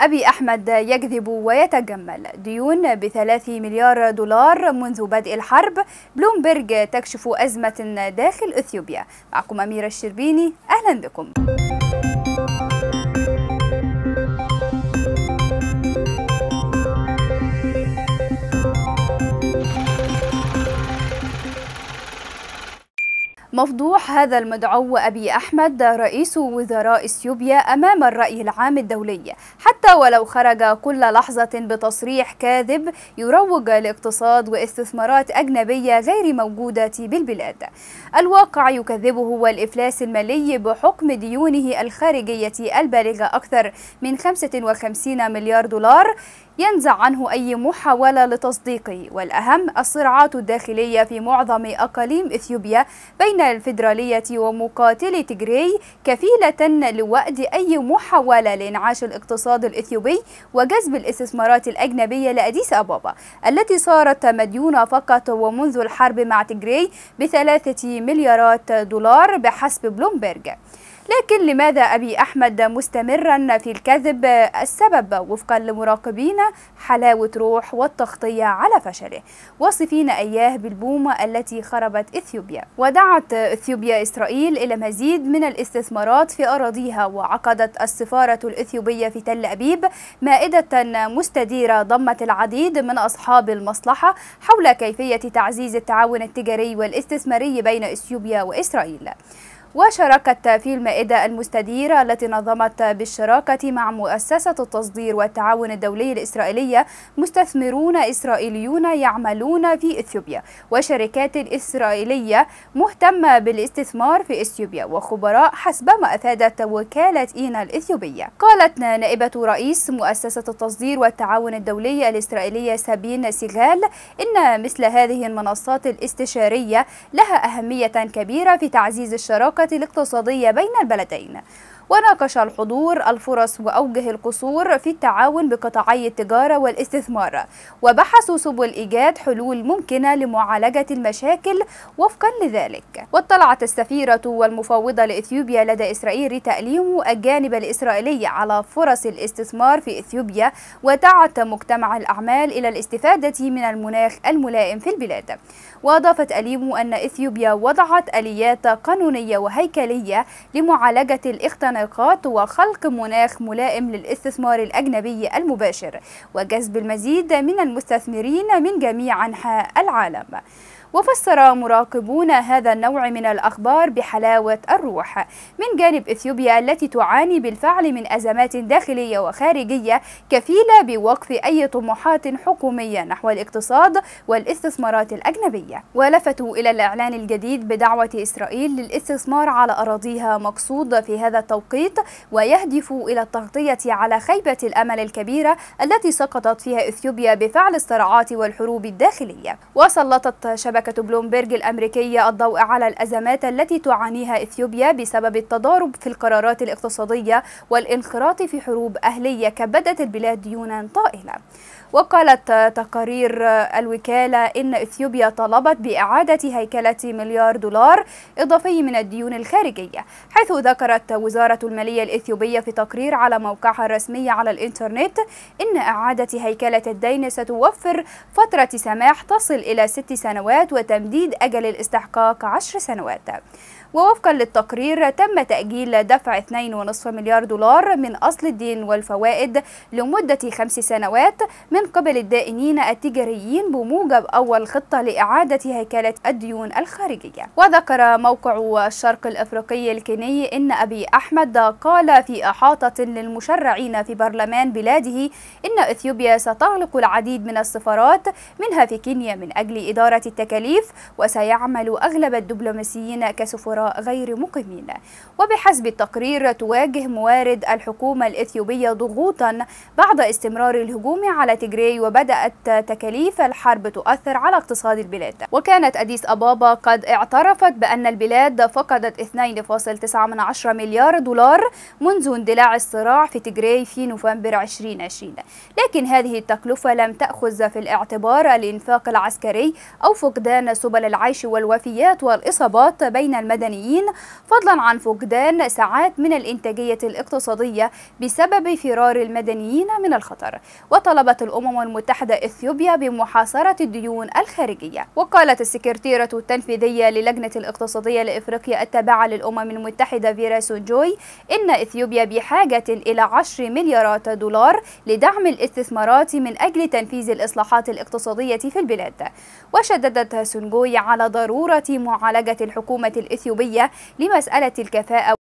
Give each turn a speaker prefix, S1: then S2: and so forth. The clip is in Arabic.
S1: أبي أحمد يكذب ويتجمل ديون بثلاثة مليار دولار منذ بدء الحرب بلومبرج تكشف أزمة داخل إثيوبيا معكم أميرة الشربيني أهلا بكم مفضوح هذا المدعو أبي أحمد رئيس وزراء إثيوبيا أمام الرأي العام الدولي حتى ولو خرج كل لحظة بتصريح كاذب يروج لاقتصاد واستثمارات أجنبية غير موجودة بالبلاد الواقع يكذبه هو الإفلاس المالي بحكم ديونه الخارجية البالغة أكثر من 55 مليار دولار ينزع عنه أي محاولة لتصديقه والأهم الصراعات الداخلية في معظم أقاليم إثيوبيا بين الفيدرالية ومقاتلي تجري كفيلة لوأد أي محاولة لإنعاش الاقتصاد الإثيوبي وجذب الاستثمارات الأجنبية لأديس أبابا التي صارت مديونة فقط ومنذ الحرب مع تجري بثلاثة مليارات دولار بحسب بلومبرج لكن لماذا أبي أحمد مستمرا في الكذب السبب وفقا لمراقبين حلاوة روح والتغطية على فشله وصفين أياه بالبومة التي خربت إثيوبيا ودعت إثيوبيا إسرائيل إلى مزيد من الاستثمارات في أراضيها وعقدت السفارة الإثيوبية في تل أبيب مائدة مستديرة ضمت العديد من أصحاب المصلحة حول كيفية تعزيز التعاون التجاري والاستثماري بين إثيوبيا وإسرائيل وشاركت في المائدة المستديرة التي نظمت بالشراكة مع مؤسسة التصدير والتعاون الدولي الإسرائيلية مستثمرون إسرائيليون يعملون في إثيوبيا وشركات إسرائيلية مهتمة بالاستثمار في إثيوبيا وخبراء حسب ما أفادت وكالة إينا الإثيوبية قالت نائبة رئيس مؤسسة التصدير والتعاون الدولي الإسرائيلية سابين سيغال إن مثل هذه المنصات الاستشارية لها أهمية كبيرة في تعزيز الشراكة العلاقات الاقتصادية بين البلدين وناقش الحضور الفرص وأوجه القصور في التعاون بقطاعي التجارة والاستثمار وبحثوا سبل إيجاد حلول ممكنة لمعالجة المشاكل وفقا لذلك واطلعت السفيرة والمفوضة لإثيوبيا لدى إسرائيل ريتا الجانب الإسرائيلي على فرص الاستثمار في إثيوبيا ودعت مجتمع الأعمال إلى الاستفادة من المناخ الملائم في البلاد وأضافت أليمو أن إثيوبيا وضعت آليات قانونية وهيكلية لمعالجة الاختناق النقاط وخلق مناخ ملائم للاستثمار الأجنبي المباشر وجذب المزيد من المستثمرين من جميع أنحاء العالم وفسر مراقبون هذا النوع من الأخبار بحلاوة الروح من جانب إثيوبيا التي تعاني بالفعل من أزمات داخلية وخارجية كفيلة بوقف أي طموحات حكومية نحو الاقتصاد والاستثمارات الأجنبية ولفتوا إلى الإعلان الجديد بدعوة إسرائيل للاستثمار على أراضيها مقصود في هذا التوقيت ويهدف إلى التغطية على خيبة الأمل الكبيرة التي سقطت فيها إثيوبيا بفعل الصراعات والحروب الداخلية وسلطت شبكة شبكة بلومبرج الأمريكية الضوء على الأزمات التي تعانيها إثيوبيا بسبب التضارب في القرارات الاقتصادية والانخراط في حروب أهلية كبدت البلاد ديونا طائلة وقالت تقارير الوكالة إن إثيوبيا طلبت بإعادة هيكلة مليار دولار إضافي من الديون الخارجية حيث ذكرت وزارة المالية الإثيوبية في تقرير على موقعها الرسمي على الإنترنت إن إعادة هيكلة الدين ستوفر فترة سماح تصل إلى ست سنوات وتمديد أجل الاستحقاق عشر سنوات ووفقا للتقرير تم تأجيل دفع 2.5 مليار دولار من أصل الدين والفوائد لمدة خمس سنوات من قبل الدائنين التجاريين بموجب أول خطة لإعادة هيكلة الديون الخارجية وذكر موقع الشرق الأفريقي الكيني إن أبي أحمد قال في إحاطة للمشرعين في برلمان بلاده إن إثيوبيا ستغلق العديد من السفارات منها في كينيا من أجل إدارة التكاليف وسيعمل أغلب الدبلوماسيين كسفراء غير مقيمين وبحسب التقرير تواجه موارد الحكومة الإثيوبية ضغوطا بعد استمرار الهجوم على تجري وبدأت تكاليف الحرب تؤثر على اقتصاد البلاد وكانت أديس أبابا قد اعترفت بأن البلاد فقدت 2.9 مليار دولار منذ اندلاع الصراع في تجري في نوفمبر 2020 لكن هذه التكلفة لم تأخذ في الاعتبار الإنفاق العسكري أو فقدان سبل العيش والوفيات والإصابات بين المدنيين المدنيين فضلا عن فقدان ساعات من الإنتاجية الاقتصادية بسبب فرار المدنيين من الخطر وطلبت الأمم المتحدة إثيوبيا بمحاصرة الديون الخارجية وقالت السكرتيرة التنفيذية للجنة الاقتصادية لإفريقيا التابعة للأمم المتحدة فيرا جوي إن إثيوبيا بحاجة إلى 10 مليارات دولار لدعم الاستثمارات من أجل تنفيذ الإصلاحات الاقتصادية في البلاد وشددت سونجوي على ضرورة معالجة الحكومة الإثيوبية الجنوبية لمسألة الكفاءة